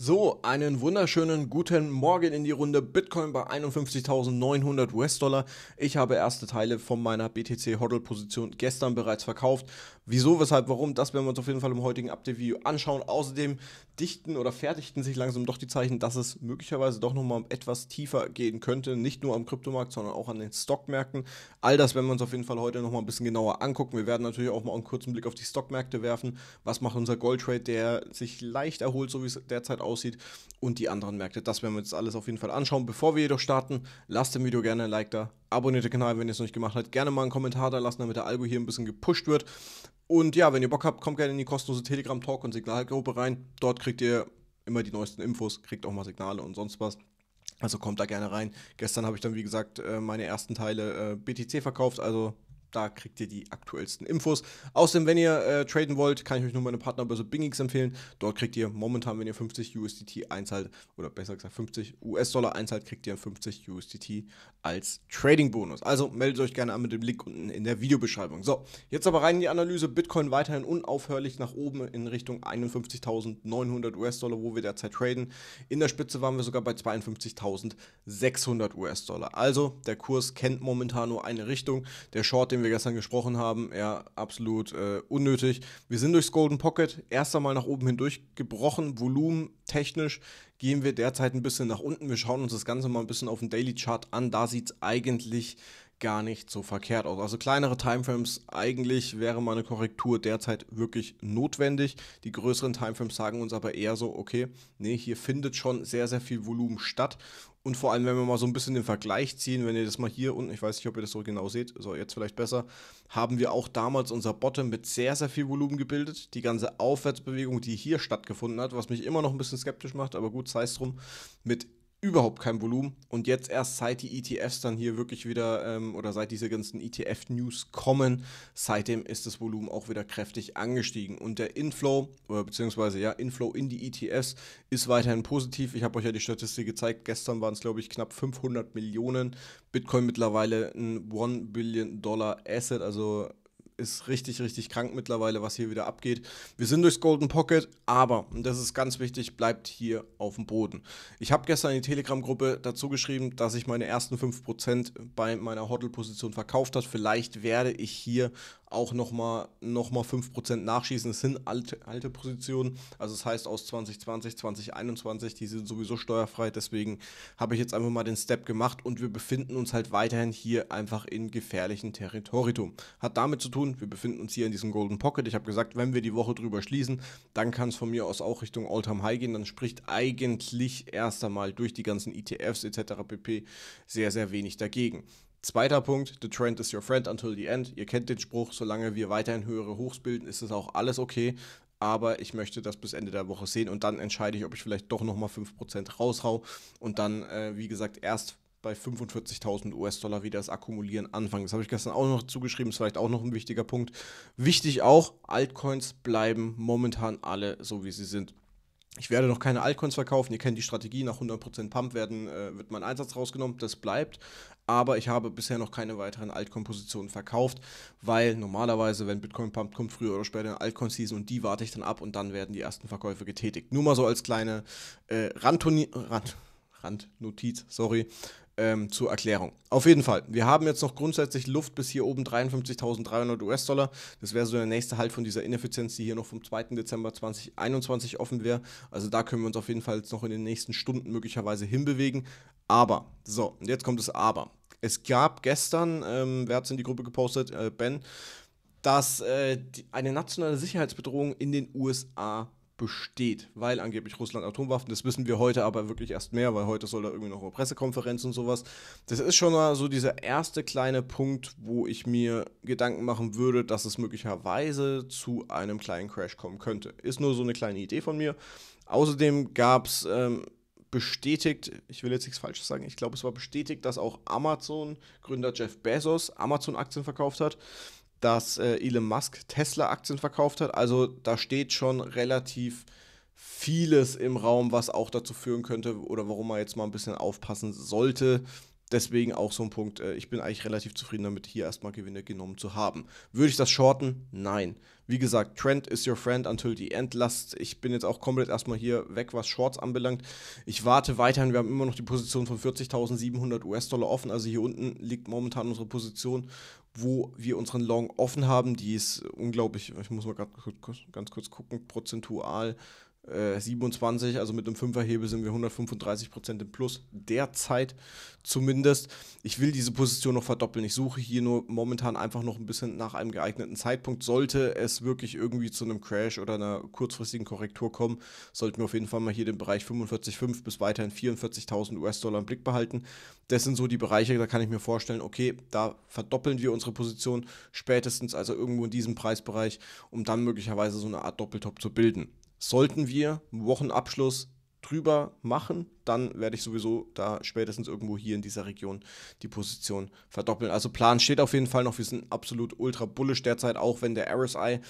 So, einen wunderschönen guten Morgen in die Runde. Bitcoin bei 51.900 US-Dollar. Ich habe erste Teile von meiner btc hoddle position gestern bereits verkauft. Wieso, weshalb, warum, das werden wir uns auf jeden Fall im heutigen Update-Video anschauen. Außerdem dichten oder fertigten sich langsam doch die Zeichen, dass es möglicherweise doch nochmal etwas tiefer gehen könnte. Nicht nur am Kryptomarkt, sondern auch an den Stockmärkten. All das werden wir uns auf jeden Fall heute nochmal ein bisschen genauer angucken. Wir werden natürlich auch mal einen kurzen Blick auf die Stockmärkte werfen. Was macht unser Goldtrade, der sich leicht erholt, so wie es derzeit aussieht, und die anderen Märkte. Das werden wir uns alles auf jeden Fall anschauen. Bevor wir jedoch starten, lasst dem Video gerne ein Like da. Abonniert den Kanal, wenn ihr es noch nicht gemacht habt. Gerne mal einen Kommentar da lassen, damit der Algo hier ein bisschen gepusht wird. Und ja, wenn ihr Bock habt, kommt gerne in die kostenlose Telegram-Talk- und Signalgruppe rein. Dort kriegt ihr immer die neuesten Infos, kriegt auch mal Signale und sonst was. Also kommt da gerne rein. Gestern habe ich dann, wie gesagt, äh, meine ersten Teile äh, BTC verkauft. Also da kriegt ihr die aktuellsten Infos. Außerdem, wenn ihr äh, traden wollt, kann ich euch nur meine Partnerbörse Bingix empfehlen. Dort kriegt ihr momentan, wenn ihr 50 USDT einzahlt, oder besser gesagt 50 US-Dollar einzahlt, kriegt ihr 50 USDT als Trading-Bonus. Also meldet euch gerne an mit dem Link unten in der Videobeschreibung. So, jetzt aber rein in die Analyse. Bitcoin weiterhin unaufhörlich nach oben in Richtung 51.900 US-Dollar, wo wir derzeit traden. In der Spitze waren wir sogar bei 52.600 US-Dollar. Also der Kurs kennt momentan nur eine Richtung. Der Short, den dem wir gestern gesprochen haben. Ja, absolut äh, unnötig. Wir sind durchs Golden Pocket erst einmal nach oben hindurch gebrochen. Volumen technisch gehen wir derzeit ein bisschen nach unten. Wir schauen uns das Ganze mal ein bisschen auf den Daily Chart an. Da sieht es eigentlich gar nicht so verkehrt aus. Also kleinere Timeframes, eigentlich wäre mal eine Korrektur derzeit wirklich notwendig. Die größeren Timeframes sagen uns aber eher so, okay, nee, hier findet schon sehr, sehr viel Volumen statt und vor allem, wenn wir mal so ein bisschen den Vergleich ziehen, wenn ihr das mal hier unten, ich weiß nicht, ob ihr das so genau seht, so jetzt vielleicht besser, haben wir auch damals unser Bottom mit sehr, sehr viel Volumen gebildet. Die ganze Aufwärtsbewegung, die hier stattgefunden hat, was mich immer noch ein bisschen skeptisch macht, aber gut, sei es drum, mit überhaupt kein Volumen. Und jetzt erst seit die ETFs dann hier wirklich wieder ähm, oder seit diese ganzen ETF-News kommen, seitdem ist das Volumen auch wieder kräftig angestiegen. Und der Inflow, oder beziehungsweise ja, Inflow in die ETFs ist weiterhin positiv. Ich habe euch ja die Statistik gezeigt. Gestern waren es, glaube ich, knapp 500 Millionen. Bitcoin mittlerweile ein 1 Billion Dollar Asset, also ist richtig, richtig krank mittlerweile, was hier wieder abgeht. Wir sind durchs Golden Pocket, aber, und das ist ganz wichtig, bleibt hier auf dem Boden. Ich habe gestern in die Telegram-Gruppe dazu geschrieben, dass ich meine ersten 5% bei meiner Hoddle-Position verkauft habe. Vielleicht werde ich hier auch nochmal noch mal 5% nachschießen. Das sind alte, alte Positionen. Also das heißt aus 2020, 2021, die sind sowieso steuerfrei. Deswegen habe ich jetzt einfach mal den Step gemacht und wir befinden uns halt weiterhin hier einfach in gefährlichen Territorium. Hat damit zu tun, wir befinden uns hier in diesem Golden Pocket. Ich habe gesagt, wenn wir die Woche drüber schließen, dann kann es von mir aus auch Richtung All-Time High gehen. Dann spricht eigentlich erst einmal durch die ganzen ETFs etc. pp. sehr, sehr wenig dagegen. Zweiter Punkt, the trend is your friend until the end. Ihr kennt den Spruch, solange wir weiterhin höhere Hochs bilden, ist es auch alles okay. Aber ich möchte das bis Ende der Woche sehen und dann entscheide ich, ob ich vielleicht doch nochmal 5% raushau und dann, äh, wie gesagt, erst bei 45.000 US-Dollar wieder das Akkumulieren anfangen. Das habe ich gestern auch noch zugeschrieben, ist vielleicht auch noch ein wichtiger Punkt. Wichtig auch, Altcoins bleiben momentan alle so, wie sie sind ich werde noch keine Altcoins verkaufen. Ihr kennt die Strategie, nach 100% Pump werden, äh, wird mein Einsatz rausgenommen, das bleibt. Aber ich habe bisher noch keine weiteren Altcoin-Positionen verkauft, weil normalerweise, wenn Bitcoin pumpt, kommt, früher oder später eine Altcoin-Season und die warte ich dann ab und dann werden die ersten Verkäufe getätigt. Nur mal so als kleine äh, Randnotiz, Rand sorry ähm, zur Erklärung. Auf jeden Fall, wir haben jetzt noch grundsätzlich Luft bis hier oben 53.300 US-Dollar. Das wäre so der nächste Halt von dieser Ineffizienz, die hier noch vom 2. Dezember 2021 offen wäre. Also da können wir uns auf jeden Fall jetzt noch in den nächsten Stunden möglicherweise hinbewegen. Aber, so, und jetzt kommt das Aber. Es gab gestern, ähm, wer hat es in die Gruppe gepostet? Äh, ben, dass äh, die, eine nationale Sicherheitsbedrohung in den USA besteht, weil angeblich Russland Atomwaffen, das wissen wir heute aber wirklich erst mehr, weil heute soll da irgendwie noch eine Pressekonferenz und sowas. Das ist schon mal so dieser erste kleine Punkt, wo ich mir Gedanken machen würde, dass es möglicherweise zu einem kleinen Crash kommen könnte. Ist nur so eine kleine Idee von mir. Außerdem gab es ähm, bestätigt, ich will jetzt nichts Falsches sagen, ich glaube, es war bestätigt, dass auch Amazon-Gründer Jeff Bezos Amazon-Aktien verkauft hat dass äh, Elon Musk Tesla-Aktien verkauft hat. Also da steht schon relativ vieles im Raum, was auch dazu führen könnte oder warum man jetzt mal ein bisschen aufpassen sollte. Deswegen auch so ein Punkt. Äh, ich bin eigentlich relativ zufrieden damit, hier erstmal Gewinne genommen zu haben. Würde ich das shorten? Nein. Wie gesagt, Trend is your friend until the end. Lasst, ich bin jetzt auch komplett erstmal hier weg, was Shorts anbelangt. Ich warte weiterhin. Wir haben immer noch die Position von 40.700 US-Dollar offen. Also hier unten liegt momentan unsere Position wo wir unseren Long offen haben. Die ist unglaublich, ich muss mal ganz kurz gucken, prozentual 27, äh, also mit einem Fünferhebel sind wir 135 Prozent im Plus, derzeit zumindest. Ich will diese Position noch verdoppeln. Ich suche hier nur momentan einfach noch ein bisschen nach einem geeigneten Zeitpunkt. Sollte es wirklich irgendwie zu einem Crash oder einer kurzfristigen Korrektur kommen, sollten wir auf jeden Fall mal hier den Bereich 45,5 bis weiterhin 44.000 US-Dollar im Blick behalten. Das sind so die Bereiche, da kann ich mir vorstellen, okay, da verdoppeln wir unsere Position spätestens also irgendwo in diesem Preisbereich, um dann möglicherweise so eine Art Doppeltop zu bilden. Sollten wir einen Wochenabschluss drüber machen, dann werde ich sowieso da spätestens irgendwo hier in dieser Region die Position verdoppeln. Also Plan steht auf jeden Fall noch. Wir sind absolut ultra bullish derzeit, auch wenn der RSI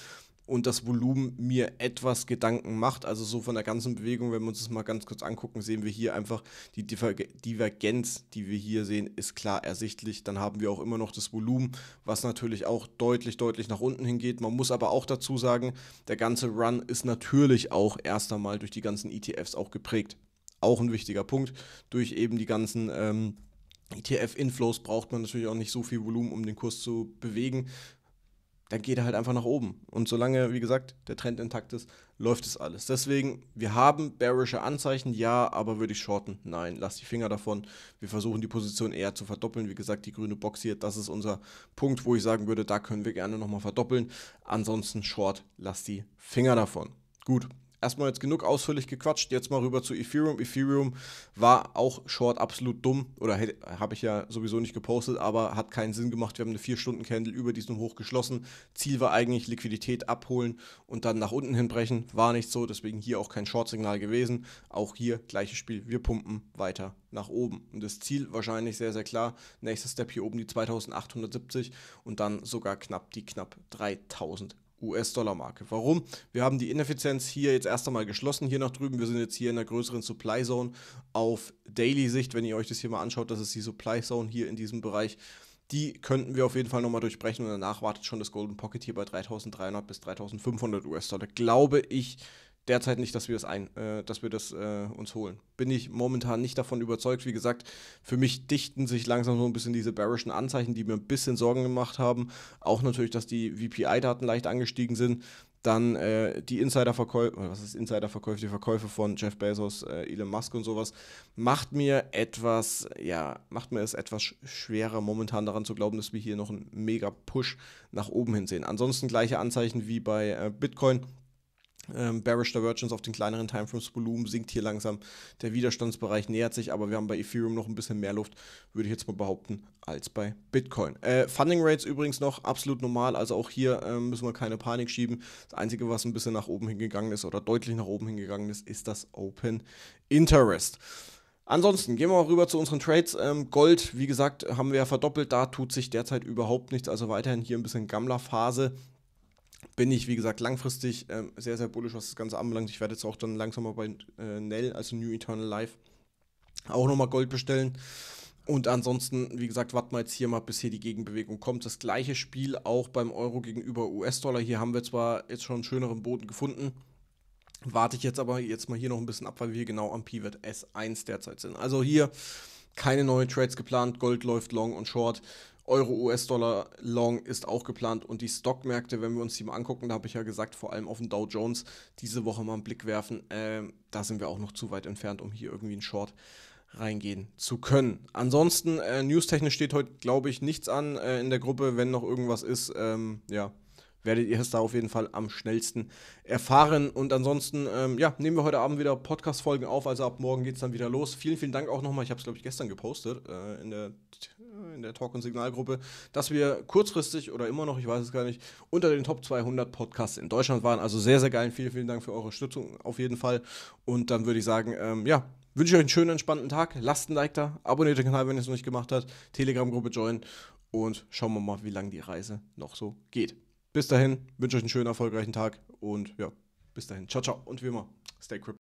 und das Volumen mir etwas Gedanken macht. Also so von der ganzen Bewegung, wenn wir uns das mal ganz kurz angucken, sehen wir hier einfach die Divergenz, die wir hier sehen, ist klar ersichtlich. Dann haben wir auch immer noch das Volumen, was natürlich auch deutlich, deutlich nach unten hingeht. Man muss aber auch dazu sagen, der ganze Run ist natürlich auch erst einmal durch die ganzen ETFs auch geprägt. Auch ein wichtiger Punkt, durch eben die ganzen... Ähm, ETF-Inflows braucht man natürlich auch nicht so viel Volumen, um den Kurs zu bewegen dann geht er halt einfach nach oben. Und solange, wie gesagt, der Trend intakt ist, läuft es alles. Deswegen, wir haben bearische Anzeichen, ja, aber würde ich shorten? Nein, lass die Finger davon. Wir versuchen die Position eher zu verdoppeln. Wie gesagt, die grüne Box hier, das ist unser Punkt, wo ich sagen würde, da können wir gerne nochmal verdoppeln. Ansonsten Short, lass die Finger davon. Gut, erstmal jetzt genug ausführlich gequatscht. Jetzt mal rüber zu Ethereum. Ethereum war auch Short absolut dumm oder habe ich ja sowieso nicht gepostet, aber hat keinen Sinn gemacht. Wir haben eine 4-Stunden-Candle über diesem Hoch geschlossen. Ziel war eigentlich Liquidität abholen und dann nach unten hinbrechen. War nicht so, deswegen hier auch kein Short-Signal gewesen. Auch hier gleiches Spiel. Wir pumpen weiter nach oben. Und das Ziel wahrscheinlich sehr, sehr klar. Nächster Step hier oben die 2870 und dann sogar knapp die knapp 3000 US-Dollar-Marke. Warum? Wir haben die Ineffizienz hier jetzt erst einmal geschlossen, hier nach drüben. Wir sind jetzt hier in einer größeren Supply Zone auf Daily-Sicht. Wenn ihr euch das hier mal anschaut, das ist die Supply Zone hier in diesem Bereich. Die könnten wir auf jeden Fall nochmal durchbrechen und danach wartet schon das Golden Pocket hier bei 3300 bis 3500 US-Dollar. Glaube ich, derzeit nicht, dass wir das ein, äh, dass wir das äh, uns holen. Bin ich momentan nicht davon überzeugt. Wie gesagt, für mich dichten sich langsam so ein bisschen diese bearischen Anzeichen, die mir ein bisschen Sorgen gemacht haben. Auch natürlich, dass die VPI-Daten leicht angestiegen sind. Dann äh, die Insiderverkäufe, was ist Insiderverkäufe, die Verkäufe von Jeff Bezos, äh, Elon Musk und sowas, macht mir etwas, ja, macht mir es etwas schwerer, momentan daran zu glauben, dass wir hier noch einen mega Push nach oben hin sehen. Ansonsten gleiche Anzeichen wie bei äh, Bitcoin ähm, Bearish Divergence auf den kleineren Timeframes Volumen sinkt hier langsam. Der Widerstandsbereich nähert sich, aber wir haben bei Ethereum noch ein bisschen mehr Luft, würde ich jetzt mal behaupten, als bei Bitcoin. Äh, Funding Rates übrigens noch absolut normal, also auch hier äh, müssen wir keine Panik schieben. Das Einzige, was ein bisschen nach oben hingegangen ist oder deutlich nach oben hingegangen ist, ist das Open Interest. Ansonsten gehen wir auch rüber zu unseren Trades. Ähm, Gold, wie gesagt, haben wir ja verdoppelt. Da tut sich derzeit überhaupt nichts. Also weiterhin hier ein bisschen Gammlerphase. phase bin ich, wie gesagt, langfristig ähm, sehr, sehr bullisch, was das Ganze anbelangt. Ich werde jetzt auch dann langsam mal bei äh, Nell, also New Eternal Life, auch nochmal Gold bestellen. Und ansonsten, wie gesagt, warten wir jetzt hier mal, bis hier die Gegenbewegung kommt. Das gleiche Spiel auch beim Euro gegenüber US-Dollar. Hier haben wir zwar jetzt schon einen schöneren Boden gefunden, warte ich jetzt aber jetzt mal hier noch ein bisschen ab, weil wir hier genau am Pivot S1 derzeit sind. Also hier keine neuen Trades geplant. Gold läuft long und short. Euro, US-Dollar long ist auch geplant. Und die Stockmärkte, wenn wir uns die mal angucken, da habe ich ja gesagt, vor allem auf den Dow Jones diese Woche mal einen Blick werfen. Äh, da sind wir auch noch zu weit entfernt, um hier irgendwie einen Short reingehen zu können. Ansonsten, äh, newstechnisch steht heute, glaube ich, nichts an äh, in der Gruppe. Wenn noch irgendwas ist, ähm, ja werdet ihr es da auf jeden Fall am schnellsten erfahren. Und ansonsten, ähm, ja, nehmen wir heute Abend wieder Podcast-Folgen auf. Also ab morgen geht es dann wieder los. Vielen, vielen Dank auch nochmal. Ich habe es, glaube ich, gestern gepostet äh, in, der, in der Talk- und Signalgruppe, dass wir kurzfristig oder immer noch, ich weiß es gar nicht, unter den Top 200 Podcasts in Deutschland waren. Also sehr, sehr geil. Vielen, vielen Dank für eure Unterstützung auf jeden Fall. Und dann würde ich sagen, ähm, ja, wünsche euch einen schönen, entspannten Tag. Lasst ein Like da, abonniert den Kanal, wenn ihr es noch nicht gemacht habt. Telegram-Gruppe joinen und schauen wir mal, wie lange die Reise noch so geht. Bis dahin, wünsche euch einen schönen, erfolgreichen Tag und ja, bis dahin. Ciao, ciao und wie immer, stay crip.